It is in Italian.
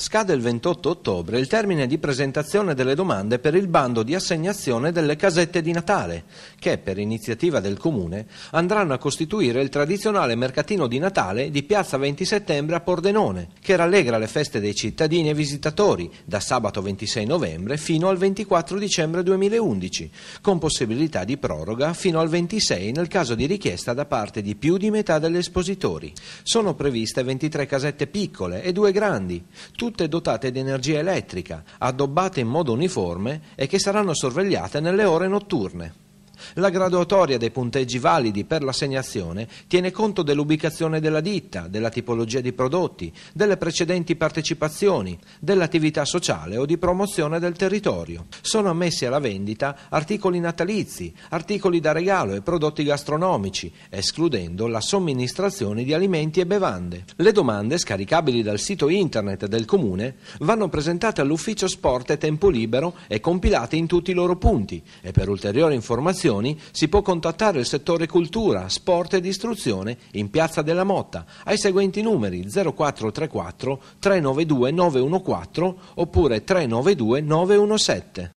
Scade il 28 ottobre il termine di presentazione delle domande per il bando di assegnazione delle casette di Natale, che per iniziativa del Comune andranno a costituire il tradizionale mercatino di Natale di Piazza 20 Settembre a Pordenone, che rallegra le feste dei cittadini e visitatori da sabato 26 novembre fino al 24 dicembre 2011, con possibilità di proroga fino al 26 nel caso di richiesta da parte di più di metà degli espositori. Sono previste 23 casette piccole e due grandi, tutte tutte dotate di energia elettrica, addobbate in modo uniforme e che saranno sorvegliate nelle ore notturne. La graduatoria dei punteggi validi per l'assegnazione tiene conto dell'ubicazione della ditta, della tipologia di prodotti, delle precedenti partecipazioni, dell'attività sociale o di promozione del territorio. Sono ammessi alla vendita articoli natalizi, articoli da regalo e prodotti gastronomici, escludendo la somministrazione di alimenti e bevande. Le domande, scaricabili dal sito internet del Comune, vanno presentate all'Ufficio Sport e Tempo Libero e compilate in tutti i loro punti e per ulteriori informazioni informazioni si può contattare il settore cultura, sport ed istruzione in Piazza della Motta ai seguenti numeri 0434 392 914 oppure 392 917.